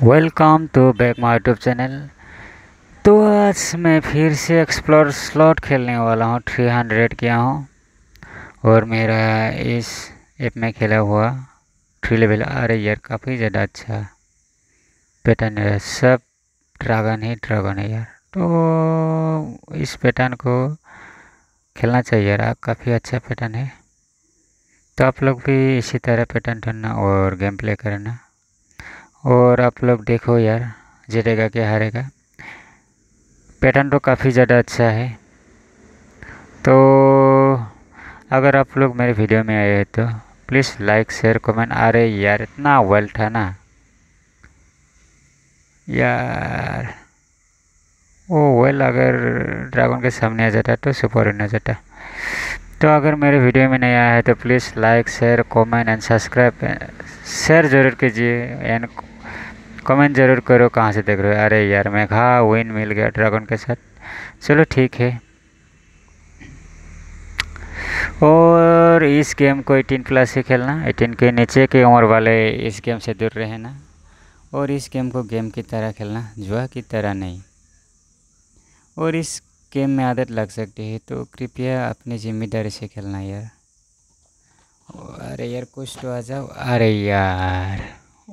welcome to back my YouTube channel तो आज मैं फिर से एक्सप्लोर स्लॉट खेलने वाला हूँ थ्री हंड्रेड किया हूँ और मेरा इस ऐप में खेला हुआ थ्री लेवल अरे यार काफ़ी ज़्यादा अच्छा पैटर्न है सब ड्रैगन ही ड्रैगन है यार तो इस पैटर्न को खेलना चाहिए यार काफ़ी अच्छा पैटर्न है तो आप लोग भी इसी तरह पैटर्न ढूंढना और गेम प्ले करना और आप लोग देखो यार जीतेगा के हारेगा पैटर्न तो काफ़ी ज़्यादा अच्छा है तो अगर आप लोग मेरे वीडियो में आए हैं तो प्लीज़ लाइक शेयर कमेंट अरे यार इतना वेल्ट था ना यार ओ वेल अगर ड्रैगन के सामने आ जाता तो सुपर हिट हो जाता तो अगर मेरे वीडियो में नहीं आया है तो please like share comment and subscribe share ज़रूर कीजिए एंड कमेंट ज़रूर करो कहाँ से देख रहे हो अरे यार मैं घा विन मिल गया ड्रैगन के साथ चलो ठीक है और इस गेम को 18 प्लस ही खेलना 18 के नीचे के उम्र वाले इस गेम से दूर रहना और इस गेम को गेम की तरह खेलना जुआ की तरह नहीं और इस गेम में आदत लग सकती है तो कृपया अपनी जिम्मेदारी से खेलना यार अरे यार कुछ तो आ जाओ अरे यार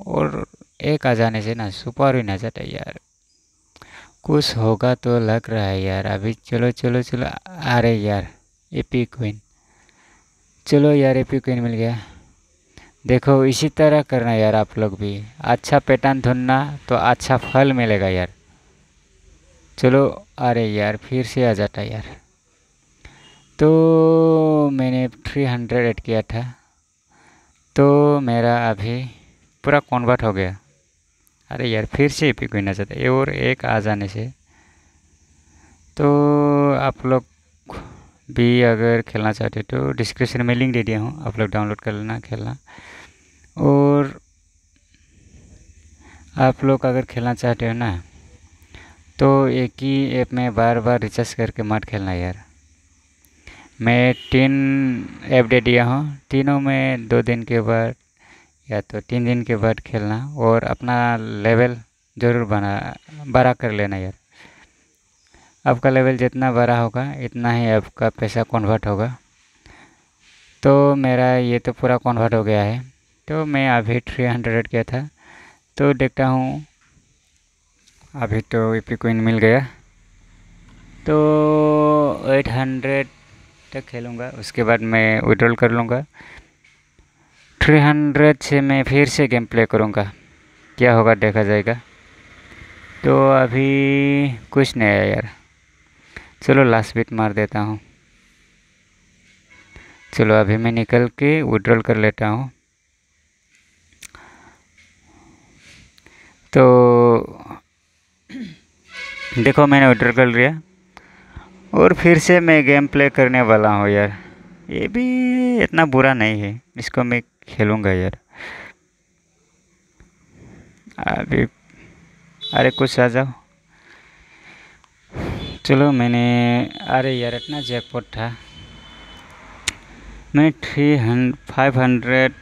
और एक आ जाने से ना सुपर विन आ जाता है यार कुछ होगा तो लग रहा है यार अभी चलो चलो चलो अरे यार एपी क्वीन चलो यार एपी क्वीन मिल गया देखो इसी तरह करना यार आप लोग भी अच्छा पैटर्न ढूंढना तो अच्छा फल मिलेगा यार चलो अरे यार फिर से आ जाता यार तो मैंने थ्री हंड्रेड एड किया था तो मेरा अभी पूरा कॉन्वर्ट हो गया अरे यार फिर से एपी कोई ना है और एक आ जाने से तो आप लोग भी अगर खेलना चाहते हो तो डिस्क्रिप्शन में लिंक दे दिया हूँ आप लोग डाउनलोड कर लेना खेलना और आप लोग अगर खेलना चाहते हो ना तो एक ही ऐप में बार बार रिचार्ज करके मत खेलना यार मैं तीन ऐप दे दिया हूँ तीनों में दो दिन के बाद या तो तीन दिन के बाद खेलना और अपना लेवल ज़रूर बना बड़ा कर लेना यार आपका लेवल जितना बड़ा होगा इतना ही आपका पैसा कन्वर्ट होगा तो मेरा ये तो पूरा कन्वर्ट हो गया है तो मैं अभी थ्री हंड्रेड किया था तो देखता हूँ अभी तो पी क्वीन मिल गया तो एट हंड्रेड तक खेलूँगा उसके बाद मैं विड्रॉल कर लूँगा थ्री हंड्रेड से मैं फिर से गेम प्ले करूँगा क्या होगा देखा जाएगा तो अभी कुछ नहीं है यार चलो लास्ट बिट मार देता हूँ चलो अभी मैं निकल के विड्रॉल कर लेता हूँ तो देखो मैंने विड्रॉल कर लिया और फिर से मैं गेम प्ले करने वाला हूँ यार ये भी इतना बुरा नहीं है इसको मैं खेलूँगा यार अभी अरे कुछ आ जाओ चलो मैंने अरे यार इतना जैकपॉट था मैं थ्री हंड फाइव हंड्रेड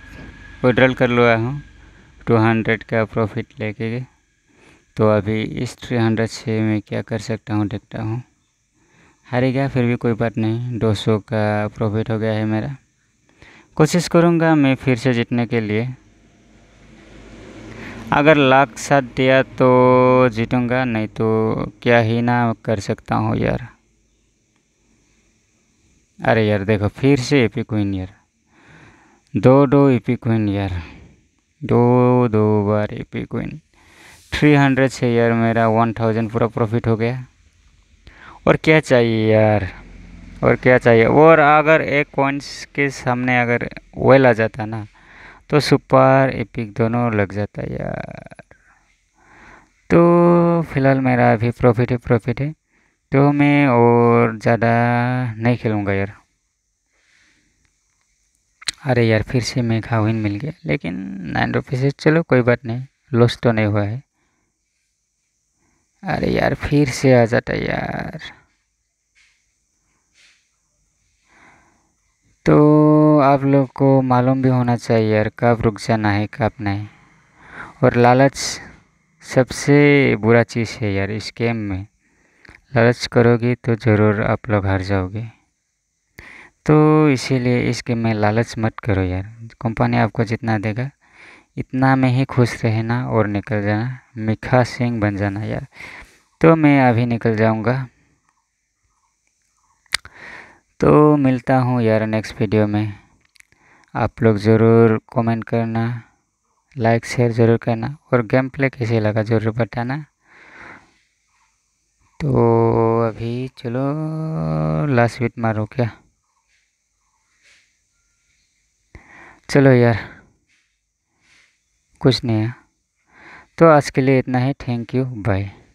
विड्रॉल कर लिया हूँ टू हंड्रेड का प्रॉफिट लेके तो अभी इस थ्री हंड्रेड से मैं क्या कर सकता हूँ देखता हूँ हारेगा फिर भी कोई बात नहीं दो सौ का प्रॉफिट हो गया है मेरा कोशिश करूँगा मैं फिर से जीतने के लिए अगर लाख साथ दिया तो जीतूँगा नहीं तो क्या ही ना कर सकता हूँ यार अरे यार देखो फिर से एपी क्वीन यार दो दो एपी क्वीन यार दो दो बार एपी क्वीन थ्री हंड्रेड से यार मेरा वन थाउजेंड पूरा प्रॉफिट हो गया और क्या चाहिए यार और क्या चाहिए और अगर एक कॉइंस के सामने अगर वेल आ जाता ना तो सुपर एपिक दोनों लग जाता यार तो फिलहाल मेरा अभी प्रॉफिट है प्रॉफिट है तो मैं और ज़्यादा नहीं खेलूँगा यार अरे यार फिर से मेघा खाविन मिल गया लेकिन नाइन रुपीज़ चलो कोई बात नहीं लॉस तो नहीं हुआ है अरे यार फिर से आ जाता यार तो आप लोग को मालूम भी होना चाहिए यार कब रुक जाना है कब नहीं और लालच सबसे बुरा चीज़ है यार इस गेम में लालच करोगे तो ज़रूर आप लोग हार जाओगे तो इसीलिए इस गेम में लालच मत करो यार कंपनी आपको जितना देगा इतना में ही खुश रहना और निकल जाना मिखा सिंह बन जाना यार तो मैं अभी निकल जाऊँगा तो मिलता हूँ यार नेक्स्ट वीडियो में आप लोग ज़रूर कमेंट करना लाइक शेयर ज़रूर करना और गेम प्ले कैसे लगा ज़रूर बताना तो अभी चलो लास्ट वीट मारो क्या चलो यार कुछ नहीं है तो आज के लिए इतना ही थैंक यू बाय